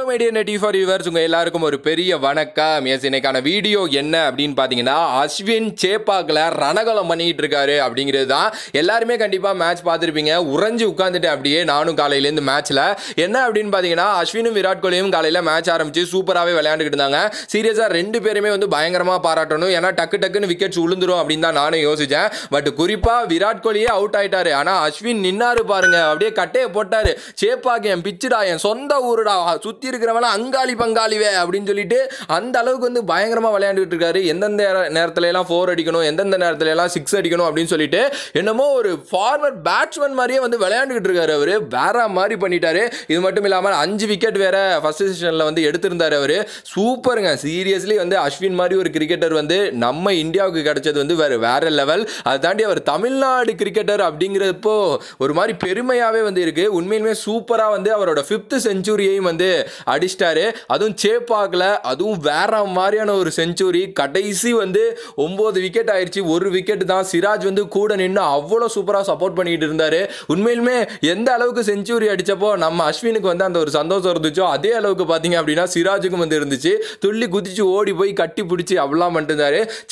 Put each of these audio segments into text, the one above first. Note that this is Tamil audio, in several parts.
ஹலோ மீடியா நெட்டி ஃபார் யூவர்ஸ் உங்கள் எல்லாருக்கும் ஒரு பெரிய வணக்கம் எஸ் இன்னைக்கான வீடியோ என்ன அப்படின்னு பார்த்தீங்கன்னா அஸ்வின் சேப்பாக்கில் ரணகலம் பண்ணிக்கிட்டு இருக்காரு அப்படிங்கிறது தான் எல்லாருமே கண்டிப்பாக மேட்ச் பார்த்துருப்பீங்க உறைஞ்சி உட்காந்துட்டு அப்படியே நானும் காலையிலேருந்து மேட்ச்சில் என்ன அப்படின்னு பார்த்தீங்கன்னா அஸ்வினும் விராட் கோலியும் காலையில் மேட்ச் ஆரம்பித்து சூப்பராகவே விளையாண்டுக்கிட்டு இருந்தாங்க சீரியஸாக ரெண்டு பேருமே வந்து பயங்கரமாக பாராட்டணும் ஏன்னா டக்கு டக்குன்னு விக்கெட்ஸ் உளுந்துரும் அப்படின்னு தான் நானும் யோசித்தேன் பட் குறிப்பாக விராட் கோலியே அவுட் ஆகிட்டார் ஆனால் அஸ்வின் நின்னாரு பாருங்க அப்படியே கட்டையை போட்டார் சேப்பாக்கு என் பிச்சுடா என் சொந்த ஊருடா சுற்றி இருக்கிறவன அங்காளி பங்காளிவே அப்படின்னு சொல்லிட்டு அந்த அளவுக்கு வந்து பயங்கரமாக விளையாண்டுட்டு இருக்காரு எந்தெந்த நேரத்துல எல்லாம் ஃபோர் அடிக்கணும் எந்தெந்த நேரத்துல எல்லாம் சிக்ஸ் அடிக்கணும் அப்படின்னு சொல்லிட்டு என்னமோ ஒரு ஃபார்வர்ட் பேட்ஸ்மேன் மாதிரியே வந்து விளையாண்டுக்கிட்டு இருக்காரு அவர் வேற மாதிரி பண்ணிட்டாரு இது மட்டும் இல்லாமல் அஞ்சு விக்கெட் வேற ஃபர்ஸ்ட் செஷனில் வந்து எடுத்திருந்தார் அவர் சூப்பருங்க சீரியஸ்லி வந்து அஸ்வின் மாதிரி ஒரு கிரிக்கெட்டர் வந்து நம்ம இந்தியாவுக்கு கிடைச்சது வந்து வேறு வேற லெவல் அதை தாண்டி அவர் தமிழ்நாடு கிரிக்கெட்டர் அப்படிங்கிறப்போ ஒரு மாதிரி பெருமையாகவே வந்து இருக்குது உண்மையிலுமே சூப்பராக வந்து அவரோட ஃபிஃப்த் செஞ்சுரியையும் வந்து அடிச்சிட்டாரு அதுவும் சேப்பாக்கில் அதுவும் வேற மாதிரியான ஒரு செஞ்சுரி கடைசி வந்து ஒன்பது விக்கெட் ஆயிடுச்சு ஒரு விக்கெட் தான் சிராஜ் வந்து கூட நின்று அவ்வளோ சூப்பராக சப்போர்ட் பண்ணிட்டு இருந்தார் உண்மையிலுமே எந்த அளவுக்கு செஞ்சுரி அடித்தப்போ நம்ம அஸ்வினுக்கு வந்து அந்த ஒரு சந்தோஷம் இருந்துச்சோ அதே அளவுக்கு பார்த்தீங்க அப்படின்னா சிராஜுக்கும் வந்து இருந்துச்சு துள்ளி குதிச்சு ஓடி போய் கட்டி பிடிச்சி அப்படிலாம் பண்ணிட்டு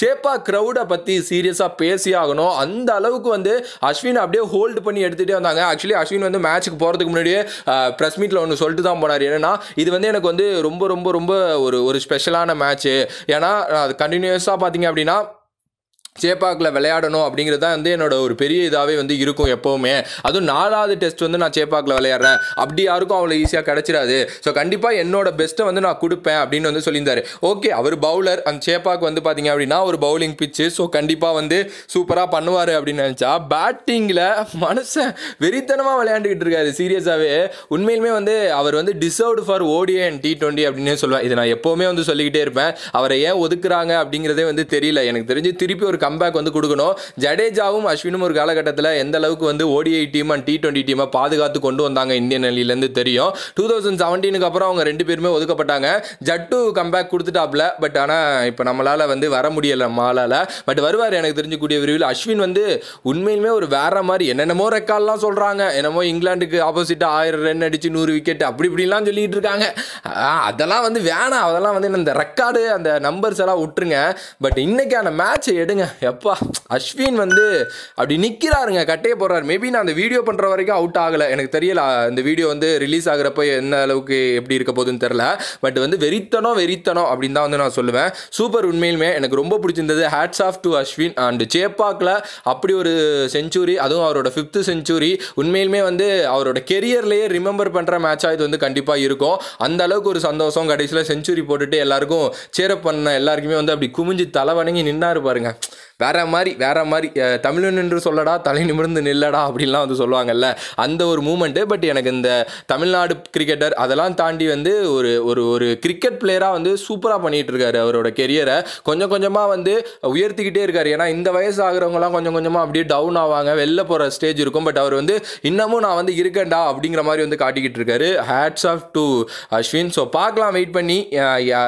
சேப்பா க்ரௌடை பற்றி சீரியஸாக பேசி ஆகணும் அந்த அளவுக்கு வந்து அஸ்வின் அப்படியே ஹோல்டு பண்ணி எடுத்துகிட்டே வந்தாங்க ஆக்சுவலி அஸ்வின் வந்து மேட்ச்சுக்கு போகிறதுக்கு முன்னாடியே ப்ரெஸ் மீட்டில் ஒன்று சொல்லிட்டு தான் போனார் என்னன்னா இது வந்து எனக்கு வந்து ரொம்ப ரொம்ப ரொம்ப ஒரு ஒரு ஸ்பெஷலான மேட்ச்சு ஏன்னா அது கண்டினியூஸாக பார்த்தீங்க அப்படின்னா சேப்பாக்கில் விளையாடணும் அப்படிங்கிறது தான் வந்து என்னோட ஒரு பெரிய இதாகவே வந்து இருக்கும் எப்போவுமே அதுவும் நாலாவது டெஸ்ட் வந்து நான் சேப்பாக்கில் விளையாடுறேன் அப்படி யாருக்கும் அவ்வளோ ஈஸியாக கிடச்சிடாது ஸோ கண்டிப்பாக என்னோட பெஸ்ட்டை வந்து நான் கொடுப்பேன் அப்படின்னு வந்து சொல்லியிருந்தார் ஓகே அவர் பவுலர் அந்த சேப்பாக்கு வந்து பார்த்தீங்க அப்படின்னா ஒரு பவுலிங் பிச்சு ஸோ கண்டிப்பாக வந்து சூப்பராக பண்ணுவார் அப்படின்னு நினச்சா பேட்டிங்கில் மனசை வெறித்தனமாக விளையாண்டுக்கிட்டு இருக்காரு சீரியஸாகவே உண்மையிலுமே வந்து அவர் வந்து deserved for ODI and T twenty அப்படின்னே சொல்லுவேன் இது நான் எப்போவுமே வந்து சொல்லிக்கிட்டே இருப்பேன் அவரை ஏன் ஒதுக்குறாங்க அப்படிங்கிறதே வந்து தெரியல எனக்கு தெரிஞ்சு திருப்பி ஒரு கம்பேக் வந்து கொடுக்கணும் ஜடேஜாவும் அஸ்வினும் ஒரு காலகட்டத்தில் எந்த அளவுக்கு வந்து ODI team and T twenty டீமை பாதுகாத்து கொண்டு வந்தாங்க இந்தியன் அணிலேருந்து தெரியும் டூ தௌசண்ட் செவன்டீனுக்கு அப்புறம் அவங்க ரெண்டு பேருமே ஒதுக்கப்பட்டாங்க ஜட்டு கம்பேக் கொடுத்துட்டாப்ல பட் ஆனால் இப்போ நம்மளால் வந்து வர முடியலை நம்மளால் பட் வருவார் எனக்கு தெரிஞ்சக்கூடிய விரிவில் அஸ்வின் வந்து உண்மையிலுமே ஒரு வேற மாதிரி என்னென்னமோ ரெக்கார்ட்லாம் சொல்கிறாங்க என்னமோ இங்கிலாந்துக்கு ஆப்போசிட்டாக ஆயிரம் ரன் அடித்து நூறு விக்கெட் அப்படி இப்படிலாம் சொல்லிகிட்டு இருக்காங்க அதெல்லாம் வந்து வேணாம் அதெல்லாம் வந்து இந்த ரெக்கார்டு அந்த நம்பர்ஸ் எல்லாம் விட்டுருங்க பட் இன்றைக்கான மேட்ச்சை எடுங்க எப்பா அஸ்வின் வந்து அப்படி நிற்கிறாருங்க கட்டையை போடுறாரு மேபி நான் அந்த வீடியோ பண்ணுற வரைக்கும் அவுட் ஆகலை எனக்கு தெரியல இந்த வீடியோ வந்து ரிலீஸ் ஆகிறப்ப என்ன அளவுக்கு எப்படி இருக்க போகுதுன்னு தெரில பட் வந்து வெறித்தனோ வெறித்தனோ அப்படின்னு தான் வந்து நான் சொல்லுவேன் சூப்பர் உண்மையிலுமே எனக்கு ரொம்ப பிடிச்சிருந்தது hats off to Ashwin and சேப்பாக்கில் அப்படி ஒரு செஞ்சுரி அதுவும் அவரோட ஃபிஃப்த்து செஞ்சுரி உண்மையிலுமே வந்து அவரோட கெரியர்லேயே ரிமெம்பர் பண்ணுற மேட்சாக இது வந்து கண்டிப்பாக இருக்கும் அந்த அளவு அளவுக்கு ஒரு சந்தோஷம் கடைசியில் செஞ்சுரி போட்டுட்டு எல்லாருக்கும் சேரப் பண்ண எல்லாருக்குமே வந்து அப்படி குமிஞ்சு தலை வணங்கி நின்னாரு பாருங்க வேற மாதிரி வேற மாதிரி தமிழன் என்று சொல்லடா தலை நிமிர்ந்து நில்லடா அப்படின்லாம் வந்து சொல்லுவாங்கல்ல அந்த ஒரு மூமெண்ட்டு பட் எனக்கு இந்த தமிழ்நாடு கிரிக்கெட்டர் அதெல்லாம் தாண்டி வந்து ஒரு ஒரு ஒரு கிரிக்கெட் பிளேயராக வந்து சூப்பராக பண்ணிகிட்டு இருக்காரு அவரோட கெரியரை கொஞ்சம் கொஞ்சமாக வந்து உயர்த்திக்கிட்டே இருக்காரு ஏன்னா இந்த வயசு ஆகிறவங்கலாம் கொஞ்சம் கொஞ்சமாக அப்படியே டவுன் ஆவாங்க வெளில போகிற ஸ்டேஜ் இருக்கும் பட் அவர் வந்து இன்னமும் நான் வந்து இருக்கேன்டா அப்படிங்கிற மாதிரி வந்து காட்டிக்கிட்டு இருக்காரு ஹேட்ஸ் ஆஃப் டு அஸ்வின் அப்படின்னு ஸோ பார்க்கலாம் வெயிட் பண்ணி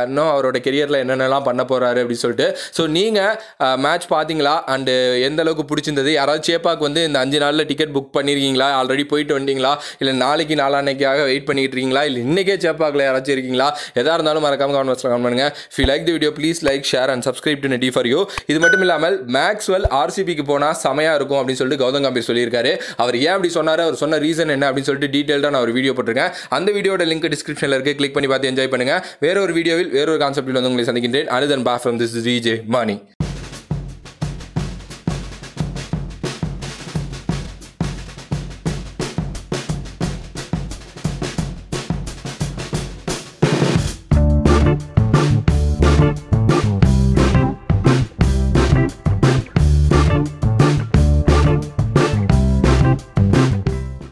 இன்னும் அவரோட கெரியரில் என்னென்னலாம் பண்ண போகிறாரு அப்படின்னு சொல்லிட்டு ஸோ நீங்கள் மேட்ச் பார்த்தீங்களா அண்டு எந்த அளவுக்கு பிடிச்சிருந்தது யாராவது சேப்பாக்கு வந்து இந்த அஞ்சு நாளில் டிக்கெட் புக் பண்ணியிருக்கீங்களா ஆல்ரெடி போயிட்டு வந்தீங்களா இல்லை நாளைக்கு நாளான்னைக்காக வெயிட் பண்ணிட்டு இருக்கீங்களா இல்லை இன்றைக்கே சேப்பாக்கில் யாராச்சும் இருக்கீங்களா எதாக இருந்தாலும் மறக்காம கமெண்ட் கமெண்ட் பண்ணுங்கள் ஃபி like the video please like share and subscribe to T for you இது மட்டும் இல்லாமல் மேக்ஸ்வெல் ஆர்சிபிக்கு போனால் செமையாக இருக்கும் அப்படின்னு சொல்லிட்டு கௌதம் கம்பீர் சொல்லியிருக்காரு அவர் ஏன் அப்படி சொன்னார் அவர் சொன்ன ரீசன் என்ன அப்படின்னு சொல்லிட்டு டீட்டெயில்டாக நான் ஒரு வீடியோ போட்டிருக்கேன் அந்த வீடியோட லிங்க் டிஸ்கிரிப்ஷனில் இருக்குது கிளிக் பண்ணி பார்த்து என்ஜாய் பண்ணுங்கள் வேற ஒரு வீடியோவில் ஒரு கான்செப்டில் வந்து உங்களை சந்திக்கின்றேன் அனுதன் பாஃப்ரம் ஃப்ரம் இஸ் விஜே மானி